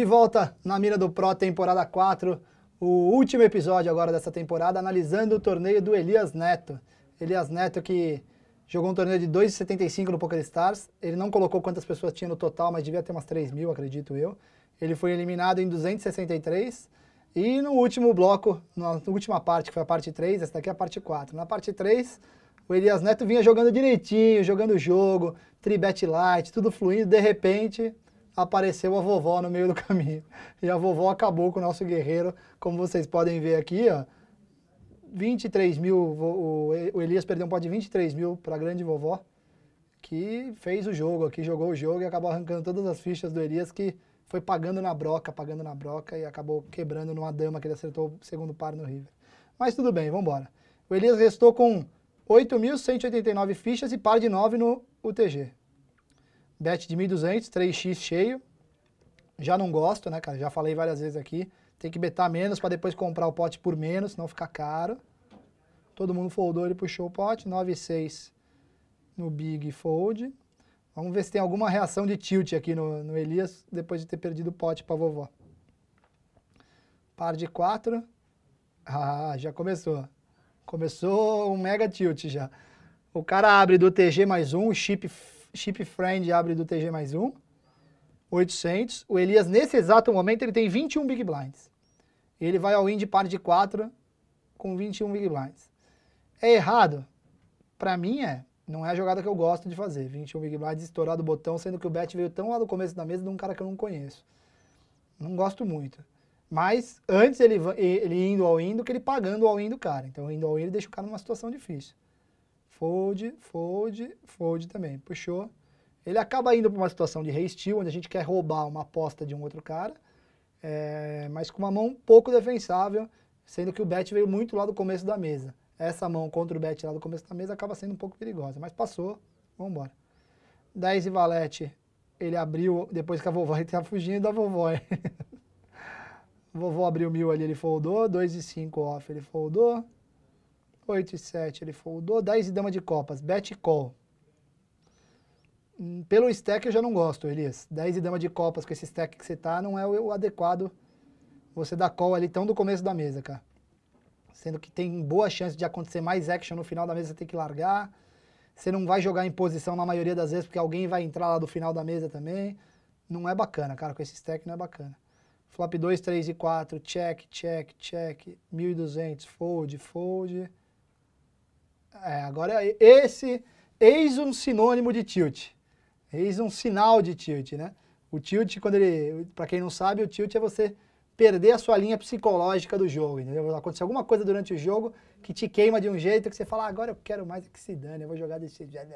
De volta na mira do Pro temporada 4, o último episódio agora dessa temporada, analisando o torneio do Elias Neto. Elias Neto que jogou um torneio de 2,75 no PokerStars Stars. Ele não colocou quantas pessoas tinha no total, mas devia ter umas 3 mil, acredito eu. Ele foi eliminado em 263. E no último bloco, na última parte, que foi a parte 3, essa daqui é a parte 4. Na parte 3, o Elias Neto vinha jogando direitinho, jogando o jogo, tribet light, tudo fluindo. De repente, apareceu a vovó no meio do caminho. E a vovó acabou com o nosso guerreiro, como vocês podem ver aqui, ó. 23 mil, o Elias perdeu um pote de 23 mil para a grande vovó, que fez o jogo aqui, jogou o jogo e acabou arrancando todas as fichas do Elias, que foi pagando na broca, pagando na broca e acabou quebrando numa dama que ele acertou o segundo par no River. Mas tudo bem, vamos embora. O Elias restou com 8.189 fichas e par de 9 no UTG. Bet de 1.200, 3x cheio. Já não gosto, né, cara? Já falei várias vezes aqui. Tem que betar menos para depois comprar o pote por menos, senão fica caro. Todo mundo foldou, ele puxou o pote. 9,6 no Big Fold. Vamos ver se tem alguma reação de tilt aqui no, no Elias, depois de ter perdido o pote para vovó. Par de 4. Ah, já começou. Começou um mega tilt já. O cara abre do TG mais um, o chip Chip Friend abre do TG mais um. 800. O Elias, nesse exato momento, ele tem 21 Big Blinds. Ele vai ao Indy par de 4 com 21 Big Blinds. É errado? Para mim é. Não é a jogada que eu gosto de fazer. 21 Big Blinds, estourar do botão, sendo que o bet veio tão lá do começo da mesa de um cara que eu não conheço. Não gosto muito. Mas antes ele, ele indo ao do que ele pagando ao in do cara. Então, indo ao in ele deixa o cara numa situação difícil fold, fold, fold também. Puxou. Ele acaba indo para uma situação de re steal, onde a gente quer roubar uma aposta de um outro cara, é, mas com uma mão pouco defensável, sendo que o bet veio muito lá do começo da mesa. Essa mão contra o bet lá do começo da mesa acaba sendo um pouco perigosa, mas passou, vamos embora. 10 e valete, ele abriu, depois que a vovó estava fugindo da vovó. É. vovó abriu mil ali, ele foldou, 2 e 5 off, ele foldou. 8 e 7 ele foldou, 10 e dama de copas, bet call. Hum, pelo stack eu já não gosto, Elias. 10 e dama de copas com esse stack que você tá não é o adequado você dar call ali tão do começo da mesa, cara. Sendo que tem boa chance de acontecer mais action no final da mesa, você tem que largar. Você não vai jogar em posição na maioria das vezes, porque alguém vai entrar lá do final da mesa também. Não é bacana, cara, com esse stack não é bacana. Flop 2, 3 e 4, check, check, check, 1200, fold, fold. É, agora é esse, eis um sinônimo de tilt. Eis um sinal de tilt, né? O tilt, quando ele, para quem não sabe, o tilt é você perder a sua linha psicológica do jogo, entendeu? Acontecer alguma coisa durante o jogo que te queima de um jeito que você fala, ah, agora eu quero mais que se dane, eu vou jogar desse jeito.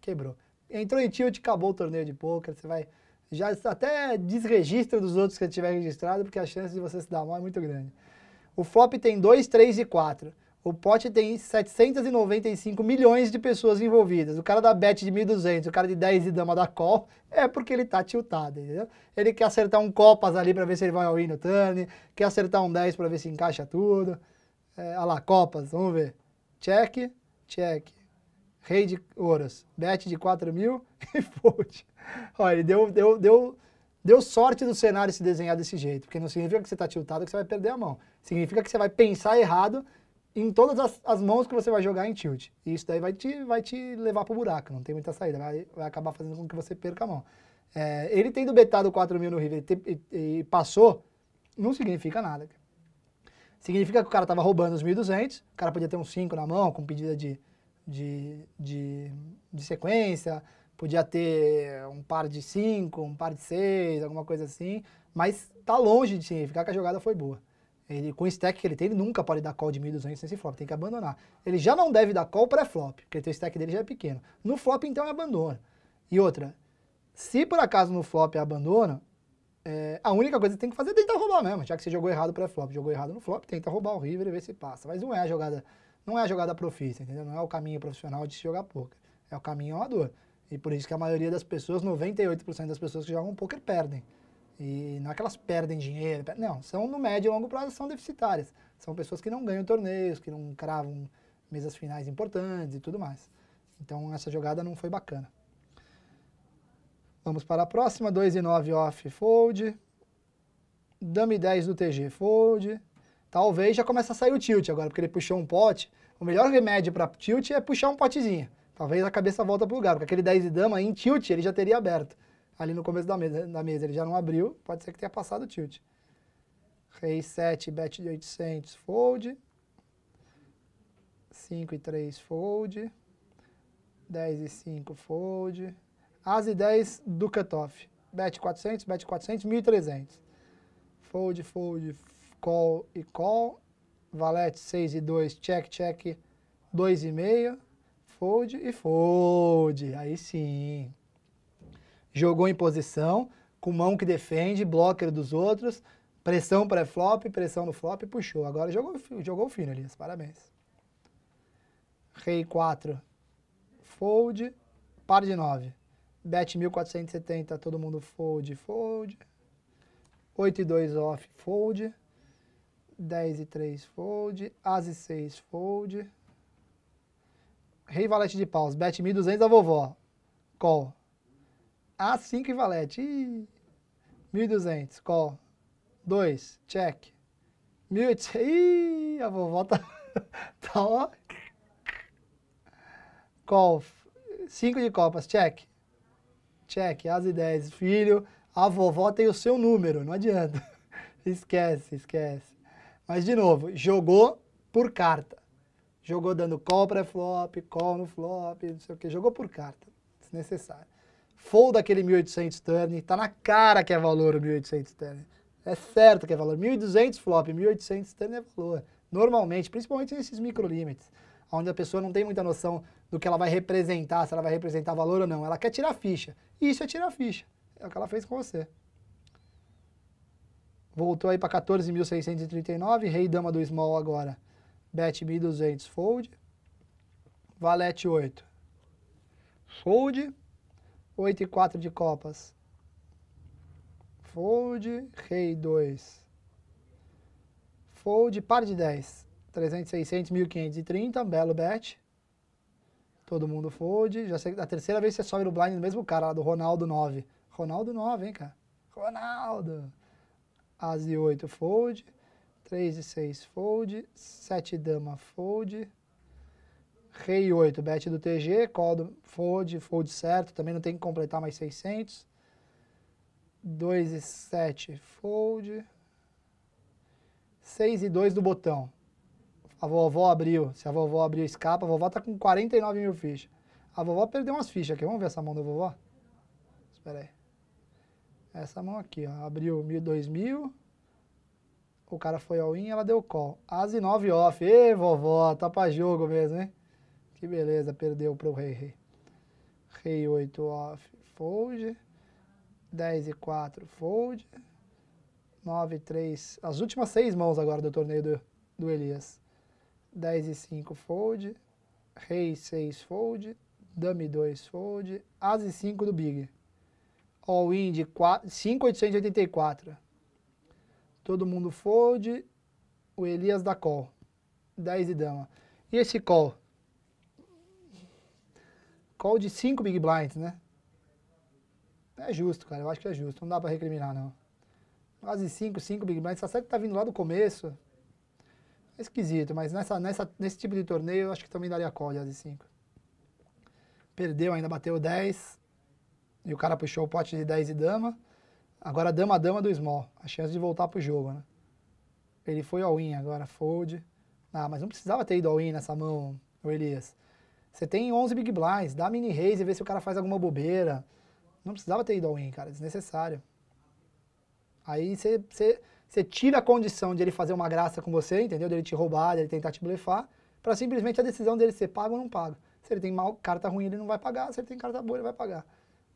Quebrou. Entrou em tilt, acabou o torneio de pôquer, você vai... Já até desregistra dos outros que tiver registrado, porque a chance de você se dar mal é muito grande. O flop tem 2, 3 e 4. O pote tem 795 milhões de pessoas envolvidas. O cara da bet de 1.200, o cara de 10 e dama da call, é porque ele tá tiltado, entendeu? Ele quer acertar um copas ali para ver se ele vai ao win no turn, quer acertar um 10 para ver se encaixa tudo. É, olha lá, copas, vamos ver. Check, check. Rei de ouros, bet de 4 mil e fold. Olha, ele deu, deu, deu, Deu sorte do cenário se desenhar desse jeito, porque não significa que você está tiltado que você vai perder a mão. Significa que você vai pensar errado em todas as, as, mãos que você vai jogar em tilt. E isso daí vai te, vai te levar pro buraco, não tem muita saída, vai, vai acabar fazendo com que você perca a mão. É, ele tendo betado 4 mil no River e, e, passou, não significa nada. Significa que o cara tava roubando os 1.200, o cara podia ter um 5 na mão com pedida de, de, de, de sequência, podia ter um par de 5, um par de 6, alguma coisa assim, mas tá longe de significar que a jogada foi boa. Ele, com o stack que ele tem, ele nunca pode dar call de 1.200 sem flop, tem que abandonar. Ele já não deve dar call pré-flop, porque o stack dele já é pequeno. No flop, então, é abandona. E outra, se por acaso no flop é abandona, é, a única coisa que tem que fazer é tentar roubar mesmo, já que você jogou errado pré-flop, jogou errado no flop, tenta roubar o river e ver se passa. Mas não é a jogada, não é a jogada profissa, entendeu? Não é o caminho profissional de se jogar poker, é o caminho amador. E por isso que a maioria das pessoas, 98% das pessoas que jogam poker perdem. E não é que elas perdem dinheiro, não, são no médio e longo prazo são deficitárias. São pessoas que não ganham torneios, que não cravam mesas finais importantes e tudo mais. Então essa jogada não foi bacana. Vamos para a próxima, 2 e 9 off fold. Dame 10 do TG fold. Talvez já começa a sair o tilt agora, porque ele puxou um pote. O melhor remédio para tilt é puxar um potezinho. Talvez a cabeça volta para o lugar, porque aquele 10 de dama em tilt ele já teria aberto ali no começo da mesa, da mesa. Ele já não abriu, pode ser que tenha passado o tilt. Rei 7, bet de 800, fold. 5 e 3, fold. 10 e 5, fold. As e 10 do cutoff. Bet 400, bet 400, 1300. Fold, fold, call e call. Valete 6 e 2, check, check, 2,5. Fold e fold. Aí sim jogou em posição, com mão que defende, blocker dos outros, pressão pré-flop, pressão no flop, puxou. Agora jogou, jogou fino, Elias, parabéns. Rei 4, fold, par de 9. Bet 1470, todo mundo fold, fold. 8 e 2 off, fold. 10 e 3 fold, as e 6 fold. Rei valete de paus, bet 1200 da vovó. Call. A5 ah, e valete. Ih, 1.200, call. 2, check. 1.800, ih, a vovó tá, tá ó. Call, 5 de copas, check. Check, as e 10, filho, a vovó tem o seu número, não adianta. Esquece, esquece. Mas, de novo, jogou por carta. Jogou dando call pré-flop, call no flop, não sei o que. Jogou por carta, se necessário fold aquele 1800 turn, tá na cara que é valor o 1800 turn. É certo que é valor. 1200 flop, 1800 turn é valor. Normalmente, principalmente nesses limits onde a pessoa não tem muita noção do que ela vai representar, se ela vai representar valor ou não. Ela quer tirar ficha. Isso é tirar ficha. É o que ela fez com você. Voltou aí para 14.639, rei dama do small agora. Bet 1.200, fold. Valete 8. Fold. 8 e 4 de copas. Fold, rei 2. Fold, par de 10. 300, 600, 1530, belo bet. Todo mundo fold. Já sei, a terceira vez você sobe no blind do mesmo cara, lá do Ronaldo 9. Ronaldo 9, hein, cara? Ronaldo! As de 8 fold, 3 e 6 fold, 7 dama fold, rei 8, bet do TG, call do fold, fold certo, também não tem que completar mais 600. 2 e 7, fold. 6 e 2 do botão. A vovó abriu, se a vovó abriu escapa, a vovó tá com 49 mil fichas. A vovó perdeu umas fichas aqui, vamos ver essa mão da vovó? Espera aí. Essa mão aqui, ó, abriu 1.000, 2.000 o cara foi ao in, ela deu call. As e 9 off. Ê, vovó, tá pra jogo mesmo, hein? Que beleza, perdeu para o rei, rei. 8 off, fold. 10 e 4, fold. 9 e 3, as últimas 6 mãos agora do torneio do, do Elias. 10 e 5, fold. Rei 6, fold. Dame 2, fold. As e 5 do Big. All-in de 5,884. Todo mundo fold. O Elias dá call. 10 e dama. E esse call? call de 5 big blinds, né? É justo, cara. Eu acho que é justo. Não dá pra recriminar, não. Quase 5, 5 big blinds. Essa série tá vindo lá do começo. É esquisito, mas nessa, nessa, nesse tipo de torneio eu acho que também daria call de as 5. Perdeu ainda, bateu 10. E o cara puxou o pote de 10 e dama. Agora dama, dama do small. A chance de voltar pro jogo, né? Ele foi all-in agora, fold. Ah, mas não precisava ter ido all-in nessa mão, o Elias. Você tem 11 big blinds, dá mini raise e vê se o cara faz alguma bobeira. Não precisava ter ido ao win, cara, desnecessário. Aí você, você, você tira a condição de ele fazer uma graça com você, entendeu? De ele te roubar, de ele tentar te blefar, para simplesmente a decisão dele ser pago ou não pago. Se ele tem mal, carta ruim, ele não vai pagar. Se ele tem carta boa, ele vai pagar.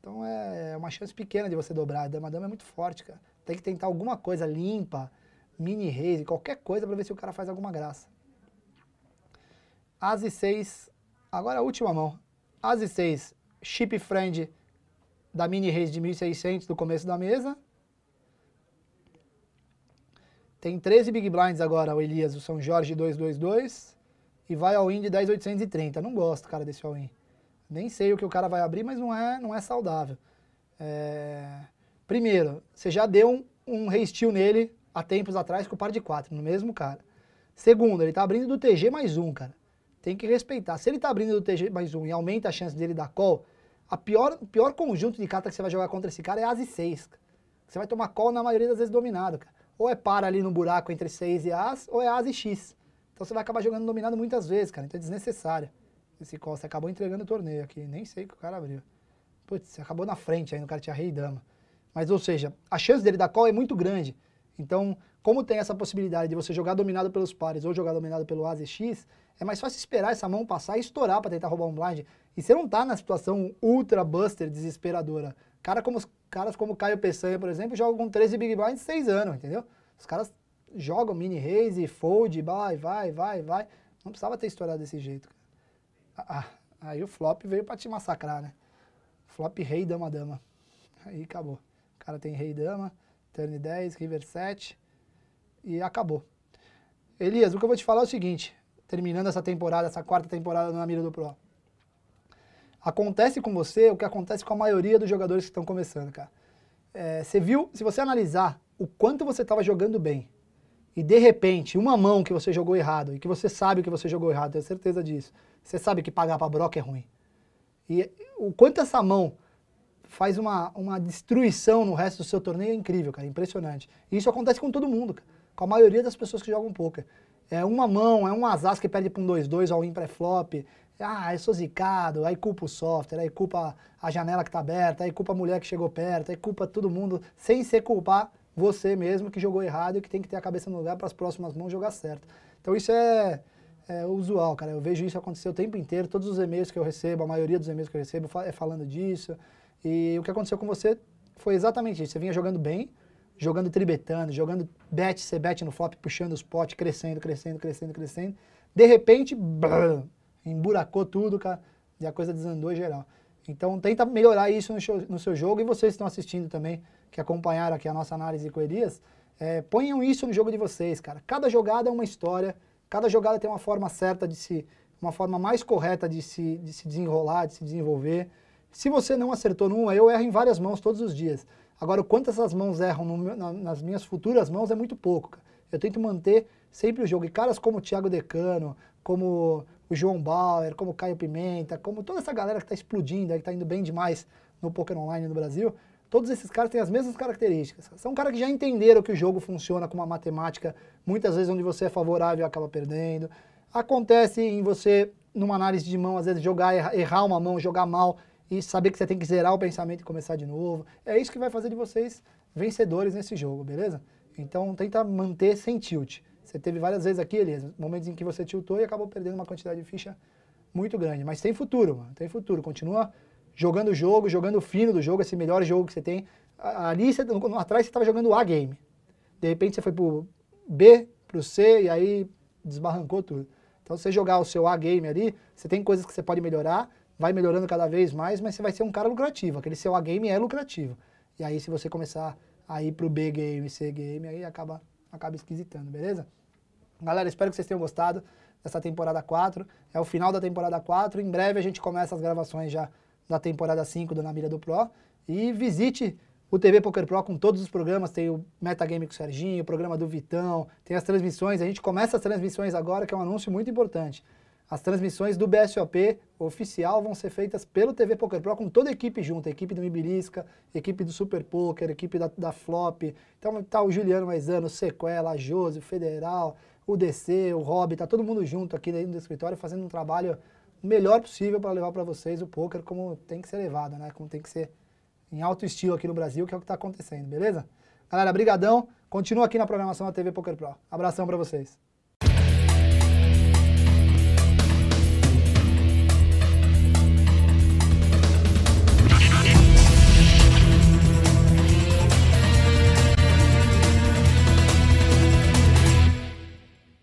Então é, é uma chance pequena de você dobrar. A dama-dama é muito forte, cara. Tem que tentar alguma coisa limpa, mini raise, qualquer coisa para ver se o cara faz alguma graça. As e 6 Agora a última mão. As e 6, chip friend da mini raise de 1600 do começo da mesa. Tem 13 big blinds agora, o Elias, o São Jorge 222. E vai ao in de 10,830. Não gosto, cara, desse all-in. Nem sei o que o cara vai abrir, mas não é, não é saudável. É... Primeiro, você já deu um, um steal nele há tempos atrás com o par de 4, no mesmo cara. Segundo, ele tá abrindo do TG mais um, cara tem que respeitar. Se ele tá abrindo do TG mais um e aumenta a chance dele dar call, a pior, pior conjunto de cartas que você vai jogar contra esse cara é as e 6. Você vai tomar call na maioria das vezes dominado, cara. Ou é para ali no buraco entre 6 e as, ou é as e x. Então você vai acabar jogando dominado muitas vezes, cara. Então é desnecessário. Esse call, você acabou entregando o torneio aqui. Nem sei que o cara abriu. Putz, você acabou na frente aí o cara tinha rei e dama. Mas, ou seja, a chance dele dar call é muito grande. Então, como tem essa possibilidade de você jogar dominado pelos pares ou jogar dominado pelo As e X, é mais fácil esperar essa mão passar e estourar para tentar roubar um blind. E você não tá na situação ultra buster desesperadora. Cara como, caras como Caio Peçanha, por exemplo, jogam com 13 big blinds 6 anos, entendeu? Os caras jogam mini raise, fold, vai, vai, vai, vai. Não precisava ter estourado desse jeito. Ah, ah, aí o flop veio para te massacrar, né? Flop rei, dama, dama. Aí acabou. O cara tem rei, dama, turn 10, river 7 e acabou. Elias, o que eu vou te falar é o seguinte, terminando essa temporada, essa quarta temporada na mira do Pro. Acontece com você o que acontece com a maioria dos jogadores que estão começando, cara. É, você viu, se você analisar o quanto você estava jogando bem, e de repente, uma mão que você jogou errado, e que você sabe que você jogou errado, tenho certeza disso. Você sabe que pagar para broca é ruim. E o quanto essa mão faz uma, uma destruição no resto do seu torneio é incrível, cara, impressionante. E isso acontece com todo mundo, cara com a maioria das pessoas que jogam poker. É uma mão, é um azar que perde para um 2-2 ao ímpar preflop flop. Ah, eu sou zicado, aí culpa o software, aí culpa a janela que está aberta, aí culpa a mulher que chegou perto, aí culpa todo mundo, sem ser culpar você mesmo que jogou errado e que tem que ter a cabeça no lugar para as próximas mãos jogar certo. Então isso é, é, usual, cara. Eu vejo isso acontecer o tempo inteiro, todos os e-mails que eu recebo, a maioria dos e-mails que eu recebo é falando disso. E o que aconteceu com você foi exatamente isso. Você vinha jogando bem, jogando tribetando, jogando bet, bet no flop, puxando os potes, crescendo, crescendo, crescendo, crescendo. De repente, brrr, emburacou tudo, cara, e a coisa desandou em geral. Então tenta melhorar isso no, show, no seu jogo e vocês que estão assistindo também, que acompanharam aqui a nossa análise com Elias, é, ponham isso no jogo de vocês, cara. Cada jogada é uma história, cada jogada tem uma forma certa de se, uma forma mais correta de se, de se desenrolar, de se desenvolver. Se você não acertou numa, eu erro em várias mãos todos os dias. Agora, o quanto essas mãos erram na, nas minhas futuras mãos é muito pouco. Cara. Eu tento manter sempre o jogo. E caras como o Thiago Decano, como o João Bauer, como o Caio Pimenta, como toda essa galera que está explodindo, que está indo bem demais no poker online no Brasil, todos esses caras têm as mesmas características. São caras que já entenderam que o jogo funciona com uma matemática, muitas vezes onde você é favorável acaba perdendo. Acontece em você, numa análise de mão, às vezes jogar, errar uma mão, jogar mal, e saber que você tem que zerar o pensamento e começar de novo. É isso que vai fazer de vocês vencedores nesse jogo, beleza? Então tenta manter sem tilt. Você teve várias vezes aqui, Elias, momentos em que você tiltou e acabou perdendo uma quantidade de ficha muito grande. Mas tem futuro, mano. Tem futuro. Continua jogando o jogo, jogando o fino do jogo, esse melhor jogo que você tem. Ali, você, atrás, você estava jogando A game. De repente, você foi pro B, pro C, e aí desbarrancou tudo. Então, você jogar o seu A game ali, você tem coisas que você pode melhorar, vai melhorando cada vez mais, mas você vai ser um cara lucrativo. Aquele seu A game é lucrativo. E aí, se você começar a ir pro B game, C game, aí acaba, acaba esquisitando, beleza? Galera, espero que vocês tenham gostado dessa temporada 4. É o final da temporada 4. Em breve a gente começa as gravações já da temporada 5 do Na Mira do Pro. E visite o TV Poker Pro com todos os programas. Tem o Metagame com o Serginho, o programa do Vitão, tem as transmissões. A gente começa as transmissões agora, que é um anúncio muito importante. As transmissões do BSOP oficial vão ser feitas pelo TV Poker Pro com toda a equipe junto, a equipe do Ibirisca, equipe do Super Poker, equipe da, da Flop. Então tá o Juliano Maizano, o Sequela, a Josi, o Federal, o DC, o Rob, tá todo mundo junto aqui dentro do escritório fazendo um trabalho melhor possível para levar para vocês o poker como tem que ser levado, né? Como tem que ser em alto estilo aqui no Brasil, que é o que está acontecendo, beleza? Galera, brigadão. Continua aqui na programação da TV Poker Pro. Abração para vocês.